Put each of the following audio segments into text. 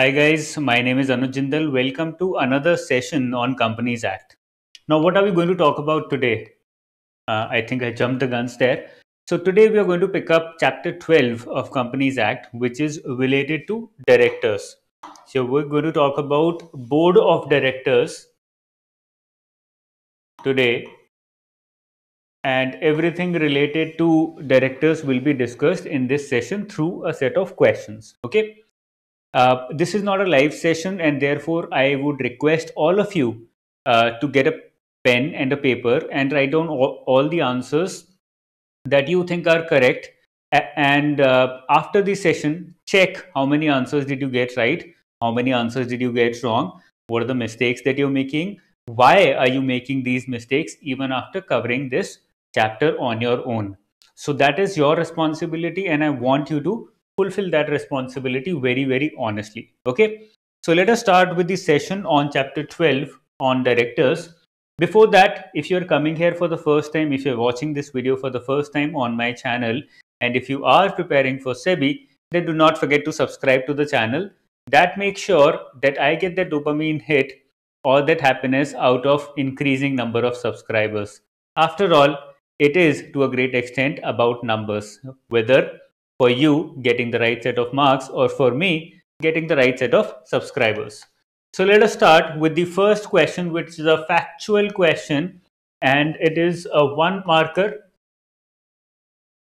Hi guys, my name is Anuj Jindal. Welcome to another session on Companies Act. Now, what are we going to talk about today? Uh, I think I jumped the guns there. So today we are going to pick up chapter 12 of Companies Act, which is related to directors. So we're going to talk about board of directors today and everything related to directors will be discussed in this session through a set of questions. Okay. Uh, this is not a live session and therefore I would request all of you uh, to get a pen and a paper and write down all, all the answers that you think are correct and uh, after the session check how many answers did you get right how many answers did you get wrong what are the mistakes that you're making why are you making these mistakes even after covering this chapter on your own so that is your responsibility and i want you to fulfill that responsibility very, very honestly. Okay, so let us start with the session on chapter 12 on directors. Before that, if you're coming here for the first time, if you're watching this video for the first time on my channel, and if you are preparing for SEBI, then do not forget to subscribe to the channel. That makes sure that I get that dopamine hit or that happiness out of increasing number of subscribers. After all, it is to a great extent about numbers, whether for you getting the right set of marks or for me getting the right set of subscribers. So let us start with the first question, which is a factual question, and it is a one marker.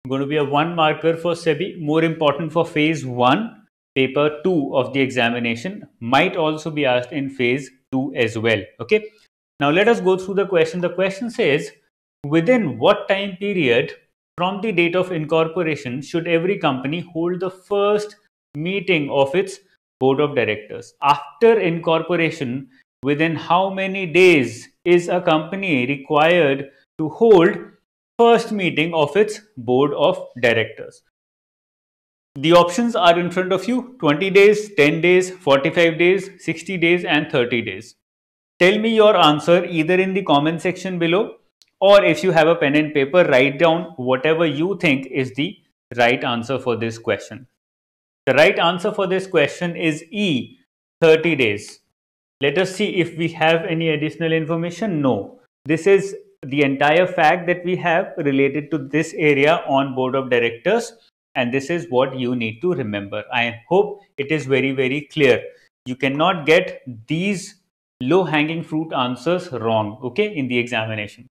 Going to be a one marker for SEBI, more important for phase one. Paper two of the examination might also be asked in phase two as well. Okay. Now let us go through the question. The question says, within what time period from the date of incorporation, should every company hold the first meeting of its board of directors? After incorporation, within how many days is a company required to hold first meeting of its board of directors? The options are in front of you 20 days, 10 days, 45 days, 60 days and 30 days. Tell me your answer either in the comment section below or if you have a pen and paper, write down whatever you think is the right answer for this question. The right answer for this question is E, 30 days. Let us see if we have any additional information. No, this is the entire fact that we have related to this area on board of directors and this is what you need to remember. I hope it is very, very clear. You cannot get these low hanging fruit answers wrong, okay, in the examination.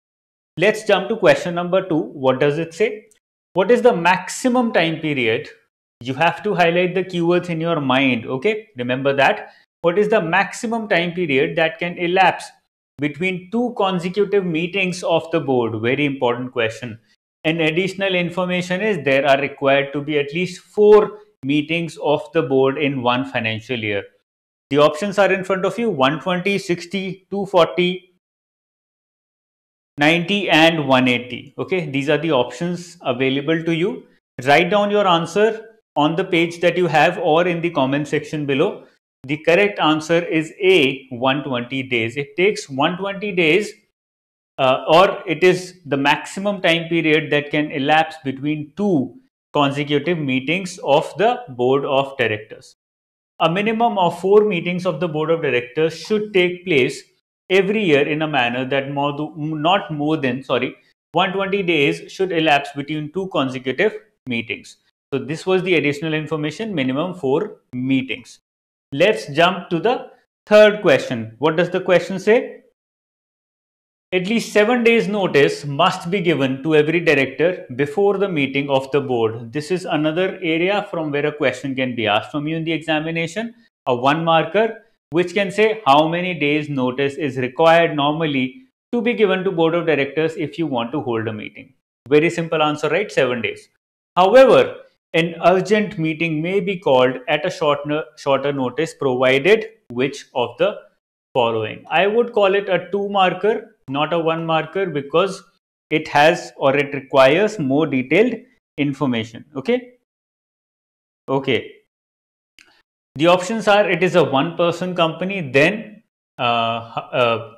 Let's jump to question number two. What does it say? What is the maximum time period? You have to highlight the keywords in your mind, okay? Remember that. What is the maximum time period that can elapse between two consecutive meetings of the board? Very important question. And additional information is there are required to be at least four meetings of the board in one financial year. The options are in front of you 120, 60, 240, 90 and 180 okay these are the options available to you write down your answer on the page that you have or in the comment section below the correct answer is a 120 days it takes 120 days uh, or it is the maximum time period that can elapse between two consecutive meetings of the board of directors a minimum of four meetings of the board of directors should take place every year in a manner that more not more than sorry 120 days should elapse between two consecutive meetings. So this was the additional information minimum for meetings. Let's jump to the third question. What does the question say? At least seven days notice must be given to every director before the meeting of the board. This is another area from where a question can be asked from you in the examination. A one marker which can say how many days notice is required normally to be given to board of directors if you want to hold a meeting. Very simple answer, right? Seven days. However, an urgent meeting may be called at a shorter, shorter notice provided which of the following. I would call it a two marker, not a one marker because it has or it requires more detailed information. Okay. Okay. The options are it is a one person company, then uh, uh,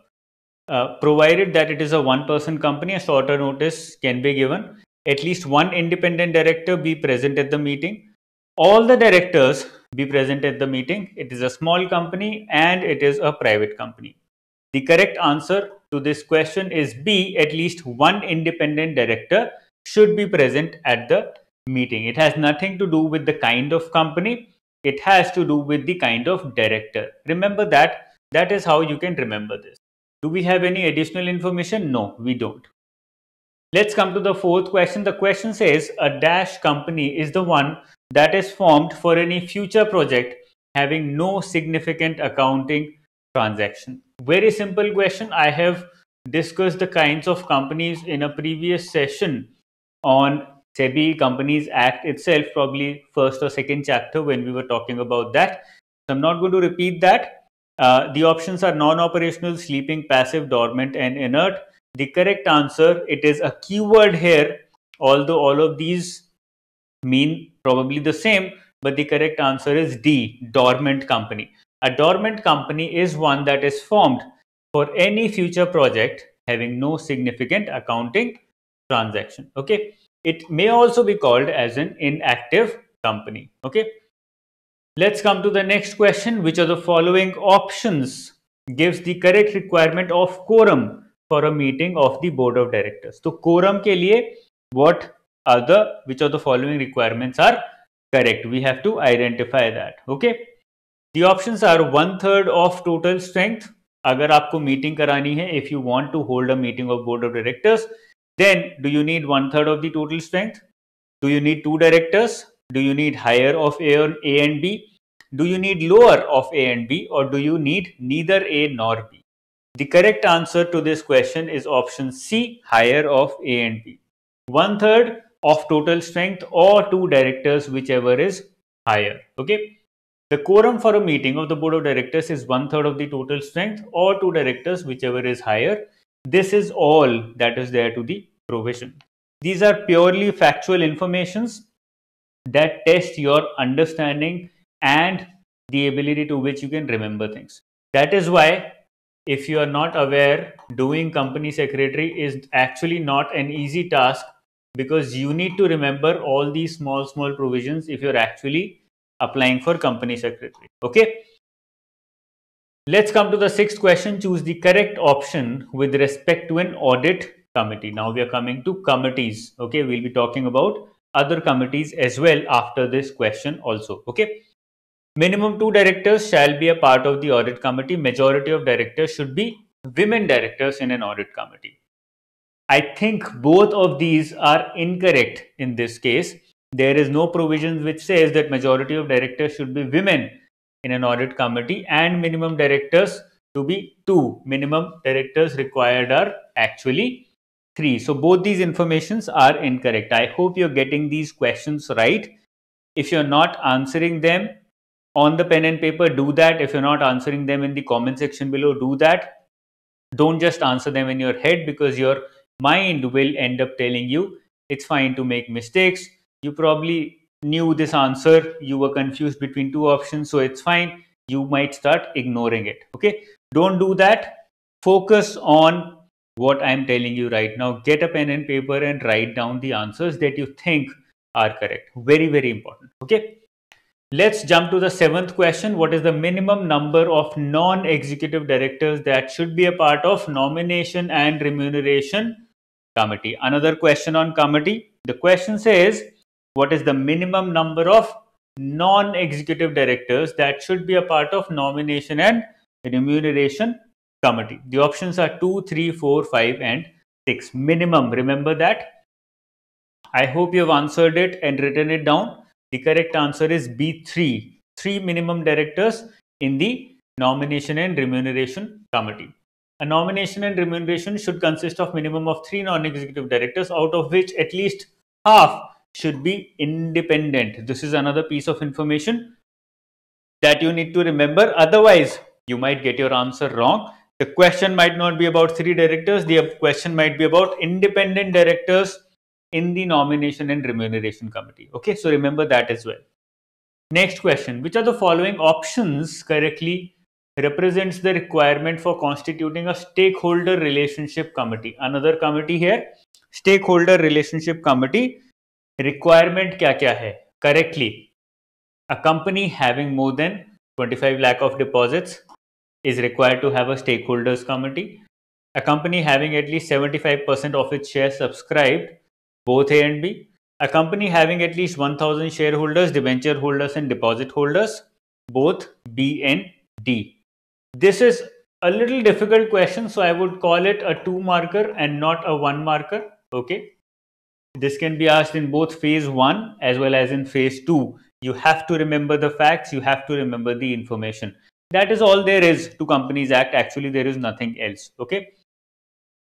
uh, provided that it is a one person company, a shorter notice can be given. At least one independent director be present at the meeting. All the directors be present at the meeting. It is a small company and it is a private company. The correct answer to this question is B, at least one independent director should be present at the meeting. It has nothing to do with the kind of company. It has to do with the kind of director. Remember that. That is how you can remember this. Do we have any additional information? No, we don't. Let's come to the fourth question. The question says a dash company is the one that is formed for any future project having no significant accounting transaction. Very simple question. I have discussed the kinds of companies in a previous session on SEBI Companies Act itself, probably first or second chapter when we were talking about that. So I'm not going to repeat that. Uh, the options are non-operational, sleeping, passive, dormant, and inert. The correct answer, it is a keyword here, although all of these mean probably the same, but the correct answer is D, dormant company. A dormant company is one that is formed for any future project having no significant accounting transaction. Okay, it may also be called as an inactive company. Okay. Let's come to the next question. Which of the following options gives the correct requirement of quorum for a meeting of the board of directors? So quorum ke liye what are the which of the following requirements are correct? We have to identify that. Okay. The options are one third of total strength. अगर आपको meeting करानी है if you want to hold a meeting of board of directors. Then do you need one third of the total strength? Do you need two directors? Do you need higher of A, A and B? Do you need lower of A and B or do you need neither A nor B? The correct answer to this question is option C, higher of A and B. One third of total strength or two directors, whichever is higher. Okay. The quorum for a meeting of the board of directors is one third of the total strength or two directors, whichever is higher. This is all that is there to the provision. These are purely factual informations that test your understanding and the ability to which you can remember things. That is why if you are not aware, doing company secretary is actually not an easy task because you need to remember all these small, small provisions if you're actually applying for company secretary. Okay. Let's come to the sixth question. Choose the correct option with respect to an audit committee. Now we are coming to committees. Okay, we'll be talking about other committees as well after this question also. Okay. Minimum two directors shall be a part of the audit committee. Majority of directors should be women directors in an audit committee. I think both of these are incorrect in this case. There is no provision which says that majority of directors should be women in an audit committee and minimum directors to be two. Minimum directors required are actually 3. So both these informations are incorrect. I hope you're getting these questions right. If you're not answering them on the pen and paper, do that. If you're not answering them in the comment section below, do that. Don't just answer them in your head because your mind will end up telling you it's fine to make mistakes. You probably knew this answer, you were confused between two options, so it's fine. You might start ignoring it. Okay, don't do that. Focus on what I'm telling you right now. Get a pen and paper and write down the answers that you think are correct. Very, very important. Okay. Let's jump to the seventh question. What is the minimum number of non-executive directors that should be a part of nomination and remuneration committee? Another question on committee. The question says, what is the minimum number of non-executive directors that should be a part of nomination and remuneration committee. The options are 2, 3, 4, 5 and 6. Minimum, remember that. I hope you have answered it and written it down. The correct answer is B3. Three minimum directors in the nomination and remuneration committee. A nomination and remuneration should consist of minimum of three non-executive directors out of which at least half should be independent. This is another piece of information that you need to remember. Otherwise, you might get your answer wrong the question might not be about three directors, the question might be about independent directors in the nomination and remuneration committee. Okay, so remember that as well. Next question, which are the following options correctly represents the requirement for constituting a stakeholder relationship committee? Another committee here, stakeholder relationship committee. Requirement kya kya hai? Correctly, a company having more than 25 lakh of deposits, is required to have a stakeholders committee. A company having at least 75% of its shares subscribed, both A and B. A company having at least 1000 shareholders, debenture holders and deposit holders, both B and D. This is a little difficult question, so I would call it a two marker and not a one marker. Okay. This can be asked in both phase one as well as in phase two. You have to remember the facts, you have to remember the information. That is all there is to Companies Act. Actually, there is nothing else. Okay.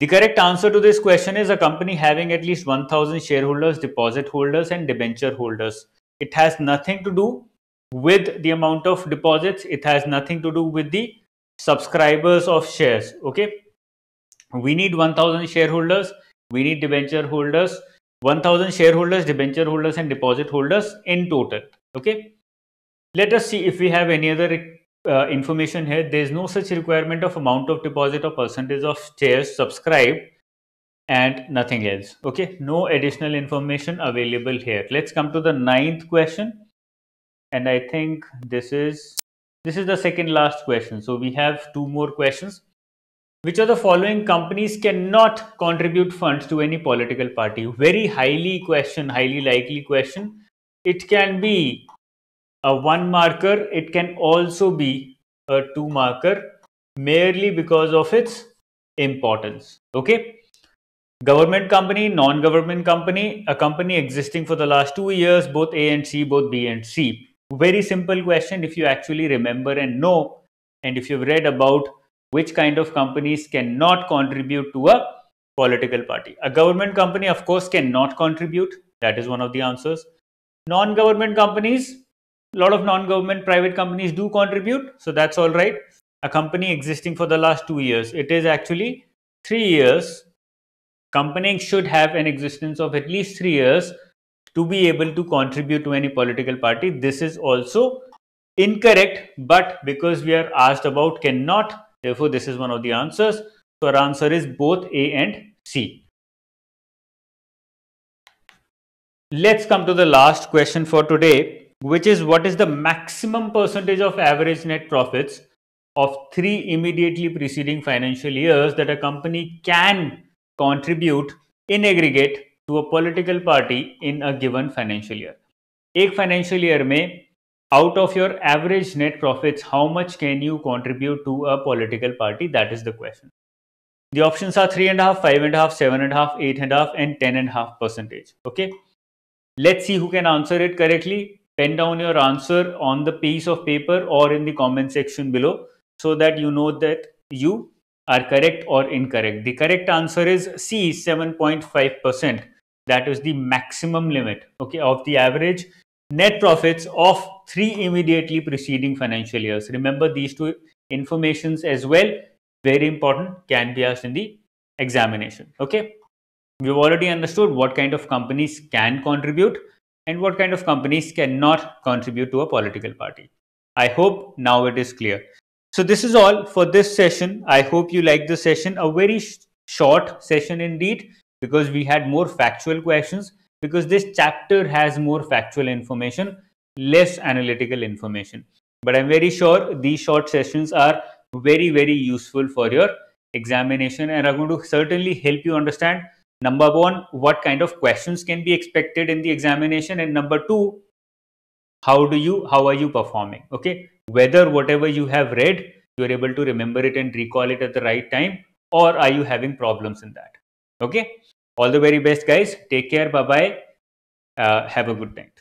The correct answer to this question is a company having at least 1000 shareholders, deposit holders and debenture holders. It has nothing to do with the amount of deposits. It has nothing to do with the subscribers of shares. Okay. We need 1000 shareholders. We need debenture holders. 1000 shareholders, debenture holders and deposit holders in total. Okay. Let us see if we have any other uh, information here. There is no such requirement of amount of deposit or percentage of shares subscribed and nothing else. Okay, no additional information available here. Let's come to the ninth question. And I think this is this is the second last question. So we have two more questions. Which of the following companies cannot contribute funds to any political party? Very highly question, highly likely question. It can be a one marker, it can also be a two marker merely because of its importance. Okay. Government company, non-government company, a company existing for the last two years, both A and C, both B and C. Very simple question if you actually remember and know, and if you've read about which kind of companies cannot contribute to a political party. A government company, of course, cannot contribute. That is one of the answers. Non-government companies a lot of non-government private companies do contribute, so that's all right. A company existing for the last two years, it is actually three years. Company should have an existence of at least three years to be able to contribute to any political party. This is also incorrect, but because we are asked about cannot, therefore this is one of the answers. So our answer is both A and C. Let's come to the last question for today which is what is the maximum percentage of average net profits of three immediately preceding financial years that a company can contribute in aggregate to a political party in a given financial year. एक financial year may out of your average net profits, how much can you contribute to a political party? That is the question. The options are three and a half, five and a half, seven and a half, eight and a half, and ten and a half percentage. Okay. Let's see who can answer it correctly pen down your answer on the piece of paper or in the comment section below so that you know that you are correct or incorrect. The correct answer is C 7.5%. That is the maximum limit okay, of the average net profits of three immediately preceding financial years. Remember these two informations as well. Very important, can be asked in the examination. Okay. We've already understood what kind of companies can contribute and what kind of companies cannot contribute to a political party. I hope now it is clear. So this is all for this session. I hope you like the session. A very sh short session indeed because we had more factual questions because this chapter has more factual information, less analytical information. But I'm very sure these short sessions are very, very useful for your examination and are going to certainly help you understand number one, what kind of questions can be expected in the examination, and number two, how do you how are you performing? Okay, whether whatever you have read, you are able to remember it and recall it at the right time, or are you having problems in that? Okay, all the very best, guys. Take care. Bye bye. Uh, have a good time.